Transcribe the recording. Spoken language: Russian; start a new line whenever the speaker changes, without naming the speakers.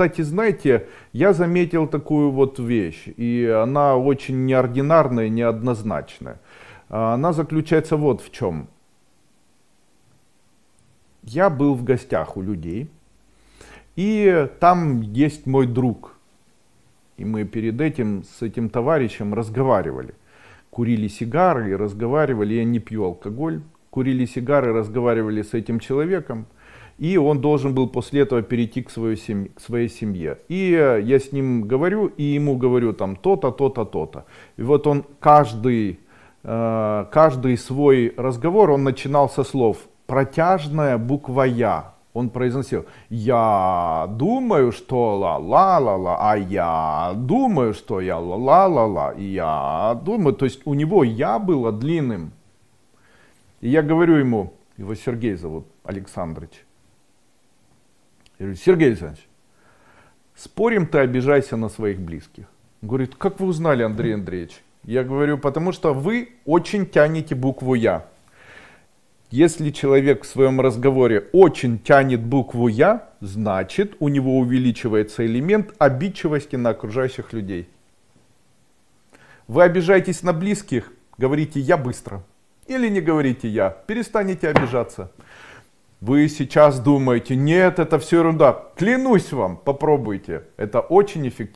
Кстати, знаете, я заметил такую вот вещь, и она очень неординарная, неоднозначная. А, она заключается вот в чем. Я был в гостях у людей, и там есть мой друг. И мы перед этим с этим товарищем разговаривали. Курили сигары и разговаривали, я не пью алкоголь. Курили сигары, разговаривали с этим человеком – и он должен был после этого перейти к своей, семье, к своей семье. И э, я с ним говорю, и ему говорю там то-то, то-то, то-то. И вот он каждый, э, каждый свой разговор, он начинал со слов «протяжная буква «я». Он произносил «я думаю, что ла-ла-ла-ла, а я думаю, что я ла-ла-ла-ла, я думаю». То есть у него «я» было длинным. И я говорю ему, его Сергей зовут, Александрович, я говорю, Сергей Александрович, спорим ты обижайся на своих близких. Он говорит, как вы узнали, Андрей Андреевич? Я говорю, потому что вы очень тянете букву «я». Если человек в своем разговоре очень тянет букву «я», значит, у него увеличивается элемент обидчивости на окружающих людей. Вы обижаетесь на близких, говорите «я» быстро. Или не говорите «я», перестанете обижаться. Вы сейчас думаете, нет, это все ерунда. Клянусь вам, попробуйте. Это очень эффективно.